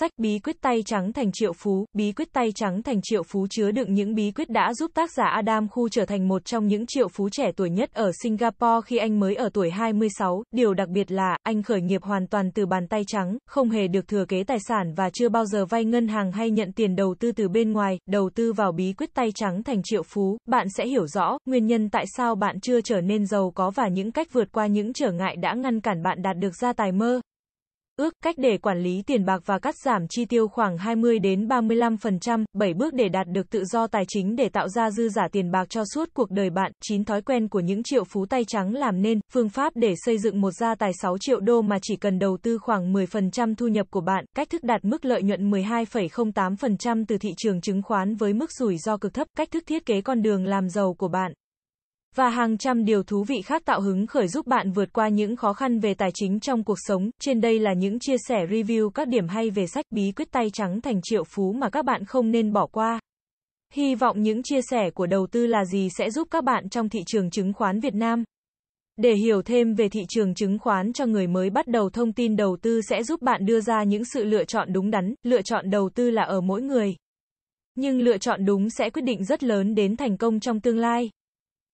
Sách Bí quyết tay trắng thành triệu phú, bí quyết tay trắng thành triệu phú chứa đựng những bí quyết đã giúp tác giả Adam Khu trở thành một trong những triệu phú trẻ tuổi nhất ở Singapore khi anh mới ở tuổi 26. Điều đặc biệt là, anh khởi nghiệp hoàn toàn từ bàn tay trắng, không hề được thừa kế tài sản và chưa bao giờ vay ngân hàng hay nhận tiền đầu tư từ bên ngoài. Đầu tư vào bí quyết tay trắng thành triệu phú, bạn sẽ hiểu rõ nguyên nhân tại sao bạn chưa trở nên giàu có và những cách vượt qua những trở ngại đã ngăn cản bạn đạt được gia tài mơ ước cách để quản lý tiền bạc và cắt giảm chi tiêu khoảng 20 đến 35%, 7 bước để đạt được tự do tài chính để tạo ra dư giả tiền bạc cho suốt cuộc đời bạn, 9 thói quen của những triệu phú tay trắng làm nên, phương pháp để xây dựng một gia tài 6 triệu đô mà chỉ cần đầu tư khoảng 10% thu nhập của bạn, cách thức đạt mức lợi nhuận 12,08% từ thị trường chứng khoán với mức rủi ro cực thấp, cách thức thiết kế con đường làm giàu của bạn và hàng trăm điều thú vị khác tạo hứng khởi giúp bạn vượt qua những khó khăn về tài chính trong cuộc sống. Trên đây là những chia sẻ review các điểm hay về sách bí quyết tay trắng thành triệu phú mà các bạn không nên bỏ qua. Hy vọng những chia sẻ của đầu tư là gì sẽ giúp các bạn trong thị trường chứng khoán Việt Nam. Để hiểu thêm về thị trường chứng khoán cho người mới bắt đầu thông tin đầu tư sẽ giúp bạn đưa ra những sự lựa chọn đúng đắn, lựa chọn đầu tư là ở mỗi người. Nhưng lựa chọn đúng sẽ quyết định rất lớn đến thành công trong tương lai.